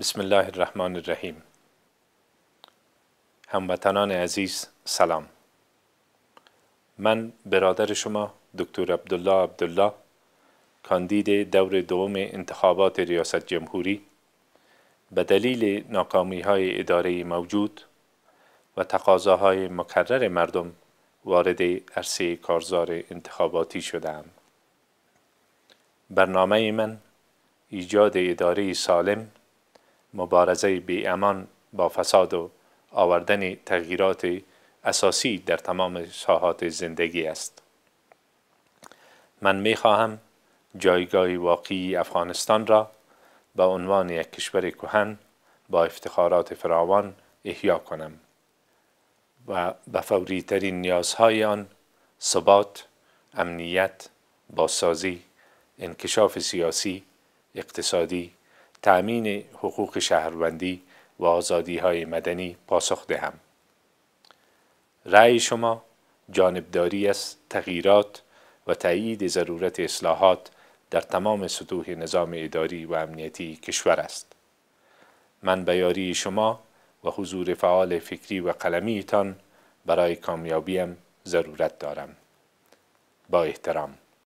بسم الله الرحمن الرحیم هموطنان عزیز سلام من برادر شما دکتر عبدالله عبدالله کاندید دور دوم انتخابات ریاست جمهوری به دلیل ناکامی های اداره موجود و تقاضاهای مکرر مردم وارد عرصه کارزار انتخاباتی شدم. برنامه من ایجاد اداره سالم مبارزه بی امان با فساد و آوردن تغییرات اساسی در تمام ساحات زندگی است من می خواهم جایگاه واقعی افغانستان را به عنوان یک کشور کهن با افتخارات فراوان احیا کنم و به فوری ترین نیازهای آن ثبات، امنیت، باسازی، انکشاف سیاسی، اقتصادی تأمین حقوق شهروندی و آزادی های مدنی پاسخ دهم. رأی شما جانبداری از تغییرات و تایید ضرورت اصلاحات در تمام سطوح نظام اداری و امنیتی کشور است. من بیاری شما و حضور فعال فکری و قلمیتان برای کامیابیم ضرورت دارم. با احترام